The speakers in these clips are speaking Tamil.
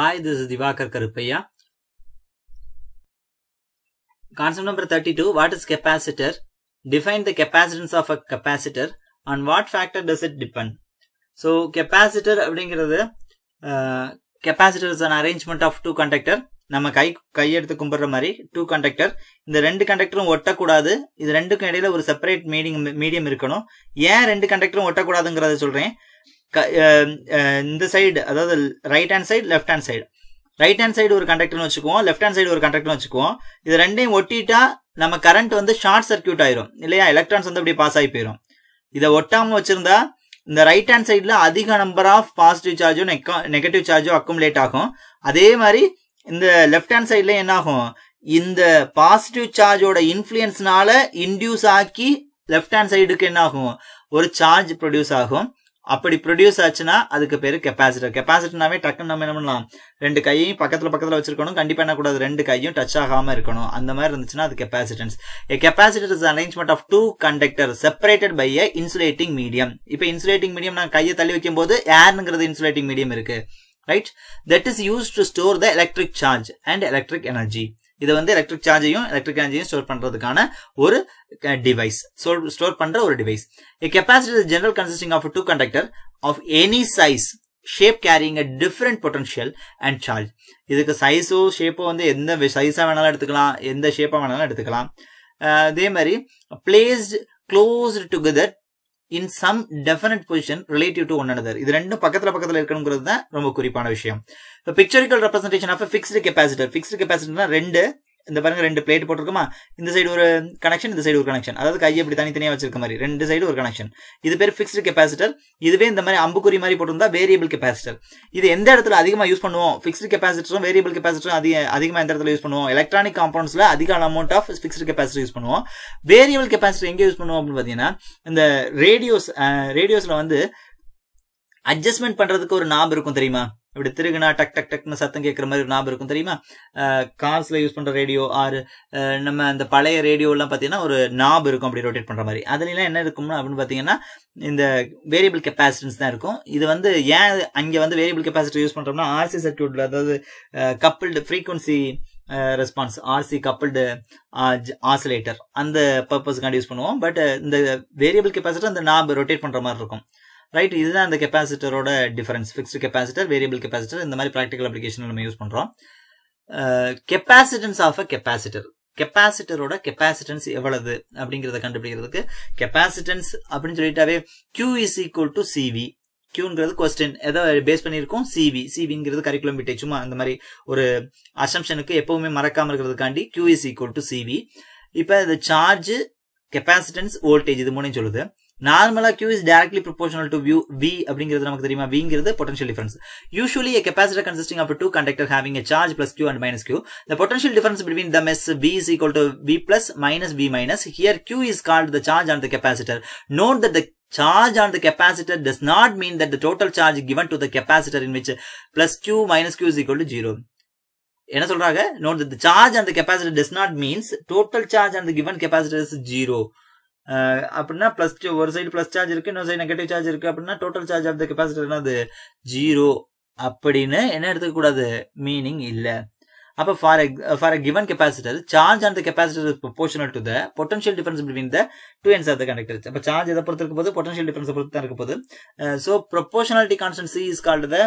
Hi, this is Divakar Karupaya. Concept number 32. What is capacitor? Define the capacitance of a capacitor on what factor does it depend? So, capacitor அப்படிங்கிறது capacitor is an arrangement of two conductor. நம்ம கை கையெடுத்து கும்பிடுற மாதிரி டூ கண்டக்டர் இந்த ரெண்டு கண்டக்டரும் ஒட்டக்கூடாது இது ரெண்டுக்கும் இடையில ஒரு செப்பரேட் மீடியம் மீடியம் இருக்கணும் ஏன் ரெண்டு கண்டக்டரும் ஒட்டக்கூடாதுங்கிறத சொல்றேன் இந்த சைடு அதாவது right hand side left hand side right hand side ஒரு கண்டக்டர்னு வச்சுக்குவோம் லெஃப்ட் ஹேண்ட் சைடு ஒரு கண்டக்டர்னு வச்சுக்குவோம் இது ரெண்டையும் ஒட்டிட்டா நம்ம கரண்ட் வந்து ஷார்ட் சர்க்கியூட் ஆயிரும் இல்லையா எலக்ட்ரான்ஸ் வந்து அப்படி பாஸ் ஆகி போயிடும் இதை ஒட்டாமல் வச்சிருந்தா இந்த ரைட் ஹேண்ட் சைடில் அதிக நம்பர் ஆஃப் பாசிட்டிவ் சார்ஜும் நெகட்டிவ் சார்ஜும் அக்குமுலேட் ஆகும் அதே மாதிரி இந்த லெஃப்ட் ஹேண்ட் சைடில் என்ன ஆகும் இந்த பாசிட்டிவ் சார்ஜோட இன்ஃப்ளூயன்ஸ்னால இன்டியூஸ் ஆக்கி லெஃப்ட் ஹேண்ட் சைடுக்கு என்ன ஆகும் ஒரு சார்ஜ் ப்ரொடியூஸ் ஆகும் அப்படி ப்ரொடியூஸ் ஆச்சுன்னா அதுக்கு பேர் கெப்பாசிட்டர் கெப்பாசிட்டர்னாவே டக்குன்னு நம்ம என்ன பண்ணலாம் ரெண்டு கையையும் பக்கத்தில் பக்கத்தில் வச்சிருக்கணும் கண்டிப்பாக என்ன கூடாது ரெண்டு கையும் டச் ஆகாமல் இருக்கணும் அந்த மாதிரி இருந்துச்சுன்னா அது capacitance a capacitor is arrangement of two conductor separated by a insulating medium இப்போ இன்சுலேட்டிங் மீடியம் நான் கையை தள்ளி வைக்கும் போது ஏர்ங்கிறது இன்சுலேட்டிங் மீடியம் இருக்கு right that is use to store the electric charge and electric energy இது வந்து எலக்ட்ரிக் சார்ஜையும் எலக்ட்ரிக் எனர்ஜியும் ஸ்டோர் பண்றதுக்கான ஒரு டிவைஸ் ஸ்டோர் பண்ற ஒரு device capacity general consisting of two conductor of any size shape carrying a different potential and charge இதுக்கு சைஸோ ஷேப்போ வந்து எந்த சைஸாக வேணாலும் எடுத்துக்கலாம் எந்த ஷேப்பாக வேணாலும் எடுத்துக்கலாம் அதே மாதிரி placed closed together in some definite position relative to one another இது ரெண்டும் பக்கத்தில் பக்கத்தில் இருக்கணுங்கிறது தான் ரொம்ப குறிப்பான விஷயம் இப்போ pictorial representation of fixed capacitor fixed கெப்பாசிட்டர்னா ரெண்டு இந்த பாருங்க ரெண்டு பிளேட் போட்டிருக்குமா இந்த சைடு ஒரு கனெக்ஷன் இந்த சைடு ஒரு கனெக்ஷன் அதாவது கையை இப்படி தனித்தனியாக வச்சிருக்க மாதிரி ரெண்டு சைடு ஒரு கனெக்ஷன் இது பேர் ஃபிக்ஸ்டு கெப்பாசிட்டர் இதுவே இந்த மாதிரி அம்புக்குறி மாதிரி போட்டிருந்தா வேரியபிள் கெப்பாசிட்டர் இது எந்த இடத்துல அதிகமாக யூஸ் பண்ணுவோம் ஃபிக்ஸ்டு கெப்பாசிட்டரும் வேரியபிள் கெப்பாசிட்டரும் அதிக அதிகமாக எந்த இடத்துல யூஸ் பண்ணுவோம் எலக்ட்ரானிக் காம்பவுண்ட்ஸில் அதிக amount of fixed capacity use பண்ணுவோம் வேரியபிள் கெப்பாசிட்டி எங்கே யூஸ் பண்ணுவோம் அப்படின்னு பார்த்தீங்கன்னா இந்த ரேடியோஸ் ரேடியோஸில் வந்து அட்ஜஸ்ட்மெண்ட் பண்ணுறதுக்கு ஒரு நாப் இருக்கும் தெரியுமா இப்படி திருகுனா டக் டக் டக்னு சத்தம் கேட்குற மாதிரி ஞாபகம் இருக்கும் தெரியுமா கார்ஸில் யூஸ் பண்ணுற ரேடியோ ஆறு நம்ம அந்த பழைய ரேடியோலாம் பார்த்தீங்கன்னா ஒரு நாப் இருக்கும் அப்படி ரொட்டேட் பண்ணுற மாதிரி அதுலலாம் என்ன இருக்கும்னு அப்படின்னு பார்த்தீங்கன்னா இந்த வேரியபிள் கெப்பாசிட்டன்ஸ் தான் இருக்கும் இது வந்து ஏன் அங்கே வந்து வேரியபிள் கெப்பாசிட்டி யூஸ் பண்ணுறோம்னா ஆர்சி சர்க்கியூட்டில் அதாவது coupled frequency response RC coupled oscillator அந்த பர்பஸ்க்காண்டி யூஸ் பண்ணுவோம் பட் இந்த வேரியபிள் கெப்பாசிட்டி அந்த நாப் ரொட்டேட் பண்ணுற மாதிரி இருக்கும் ரைட் இதுதான் அந்த கெப்பாசிட்டரோட difference fixed capacitor variable capacitor இந்த மாதிரி ப்ராக்டிக்கல் அப்ளிகேஷன் நம்ம யூஸ் பண்ணுறோம் கெப்பாசிட்டன்ஸ் ஆஃப் அ கெப்பாசிட்டர் கெப்பாசிட்டரோட கெப்பாசிட்டன்ஸ் எவ்வளவு அப்படிங்கிறத கண்டுபிடிக்கிறதுக்கு கெப்பாசிட்டன்ஸ் அப்படின்னு சொல்லிட்டாவே Q is equal to CV கியூங்கிறது கொஸ்டின் ஏதோ பேஸ் பண்ணியிருக்கோம் சிவி சிவிங்கிறது கரிக்குலம் விட்டே சும்மா அந்த மாதிரி ஒரு அசம்ஷனுக்கு எப்பவுமே மறக்காம இருக்கிறதுக்காண்டி Q is equal to CV இப்போ இந்த சார்ஜ் கெப்பாசிட்டன்ஸ் வோல்டேஜ் இது மூணையும் சொல்லுது Normally, Q is directly proportional to V. V V is the potential difference. Usually, a capacitor consisting of two conductor having a charge plus Q and minus Q. The potential difference between them is V is equal to V plus minus V minus. Here, Q is called the charge on the capacitor. Note that the charge on the capacitor does not mean that the total charge given to the capacitor in which plus Q minus Q is equal to 0. Note that the charge on the capacitor does not mean total charge on the given capacitor is 0. அப்படின்னா பிளஸ் ஒரு சைடு பிளஸ் சார்ஜ் இருக்கு இன்னொரு சைடு நெகட்டிவ் சார்ஜ் இருக்கு அப்படின்னா total charge of the capacitor என்னது ஜீரோ அப்படின்னு என்ன எடுத்துக்கூடாது மீனிங் இல்லை அப்போ for for a given capacitor charge அந்த capacitor is proportional to the potential difference between the two and of the conductor அப்போ சார்ஜ் எதை பொறுத்து இருக்கும் போது பொட்டன்ஷியல் டிஃபரன்ஸ் பொறுத்து தான் இருக்கும் போது so proportionality constant C is called the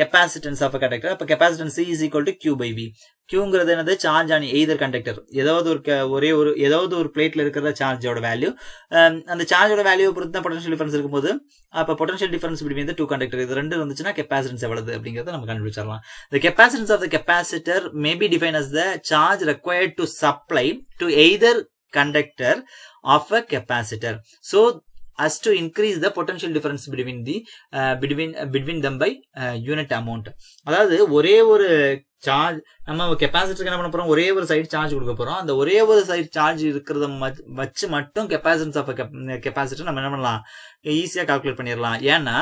capacitance of a conductor அப்போ capacitance C is equal to Q by V கியூங்கிறது என்னது சார்ஜ் ஆன் எய்தர் கண்டக்டர் ஏதாவது ஒரு ஒரே ஒரு ஏதாவது ஒரு பிளேட்ல இருக்கிற சார்ஜோட வேல்யூ அந்த சார்ஜோட வேல்யூ பொறுத்து தான் பொட்டன்ஷியல் டிஃபரன்ஸ் இருக்கும்போது அப்போ potential difference between two conductor இது ரெண்டு வந்துச்சுன்னா கெப்பாசிட்டன்ஸ் எவ்வளவு அப்படிங்கிறத நம்ம கண்டுபிடிச்சிடலாம் the capacitance of the capacitor maybe define as the charge required to supply to either conductor of a capacitor so as to increase the potential difference between the between between them by unit amount அதாவது ஒரே ஒரு சார்ஜ் நம்ம கெப்பாசிட்டருக்கு என்ன பண்ண போறோம் ஒரே ஒரு சைடு சார்ஜ் கொடுக்க போறோம் அந்த ஒரே ஒரு சைடு சார்ஜ் இருக்கிறத வச்சு மட்டும் கெப்பாசிட்டன்ஸ் ஆஃப் கெப்பாசிட்டி நம்ம என்ன பண்ணலாம் ஈஸியாக கால்குலேட் பண்ணிடலாம் ஏன்னா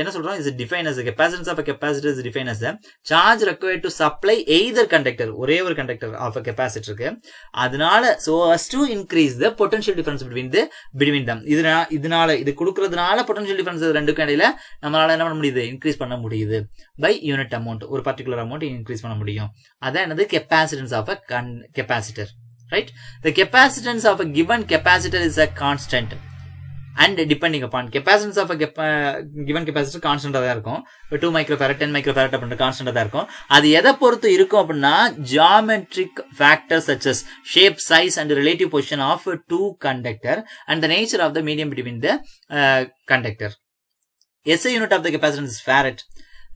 என்ன சொல்றோம் is defines capacitance of capacity is defines charge require to supply either conductor ஒரே ஒரு கண்டக்டர் ஆஃப் இருக்கு அதனால so as to increase the potential difference between the between them இதனால இதனால இது கொடுக்கறதுனால பொட்டன்ஷியல் டிஃபரன்ஸ் ரெண்டுக்கும் இடையில நம்மளால என்ன பண்ண முடியுது இன்க்ரீஸ் பண்ண முடியுது பை யூனிட் அமௌண்ட் ஒரு பர்டிகுலர் அமௌண்ட் இன்க்ரீஸ் பண்ண முடியும் அதான் என்னது கெப்பாசிட்டன்ஸ் ஆஃப் அ கன் capacitor right the capacitance of a given capacitor is a constant and depending upon capacitance of a கெப்ப கிவன் கெப்பாசிட்டர் கான்ஸ்டன்டாக தான் இருக்கும் two micro farad ten micro farad அப்படின்ற கான்ஸ்டன்டாக தான் இருக்கும் அது எதை பொறுத்து இருக்கும் அப்படின்னா geometric factor such as shape size and relative position of two conductor and the nature of the medium between the conductor SI unit of the capacitance farad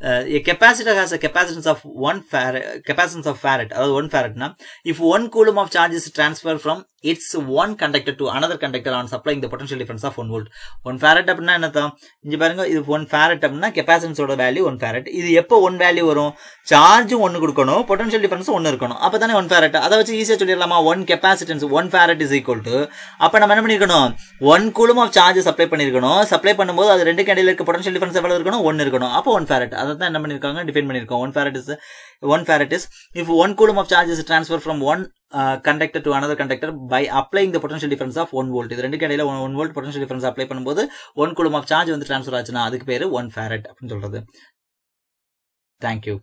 a capacitor has a capacitance of 1 farad, capacitance of farad, அதாவது 1 faradனா, if 1 coulomb of charge is transferred from its one conductor to another conductor on supplying the potential difference of 1 volt. 1 farad அப்படின்னா என்னதான், இங்கு பாருங்க, இது 1 farad அப்படின்னா, capacitance ஓட value 1 farad. இது எப்போ 1 value வரும், charge 1 குடுக்கணும், potential difference 1 இருக்கணும். அப்பதானே 1 farad, அதை வச்சு easy சொல்லிரலாமா, 1 capacitance, 1 farad is equal to, அப்ப நம்ம என்ன பண்ணிருக்கணும், 1 coulomb of charge supply பண்ணிருக்கணும், supply பண்ணும்போது அது ரெண்டு கண்டில் இருக்க potential difference எவ்வளவு இருக்கணும், 1 இருக்கணும், அப்போ 1 farad, அதை தான் என்ன பண்ணியிருக்காங்க டிஃபைன் பண்ணியிருக்கோம் one farad is one farad is if one coulomb of charge transfer from one conductor to another conductor by applying the potential difference of one volt இது ரெண்டு கடையில் one volt potential difference apply பண்ணும்போது ஒன் கூலம் ஆஃப் சார்ஜ் வந்து ட்ரான்ஸ்ஃபர் ஆச்சுன்னா அதுக்கு பேர் ஒன் ஃபேரட் அப்படின்னு சொல்றது தேங்க்யூ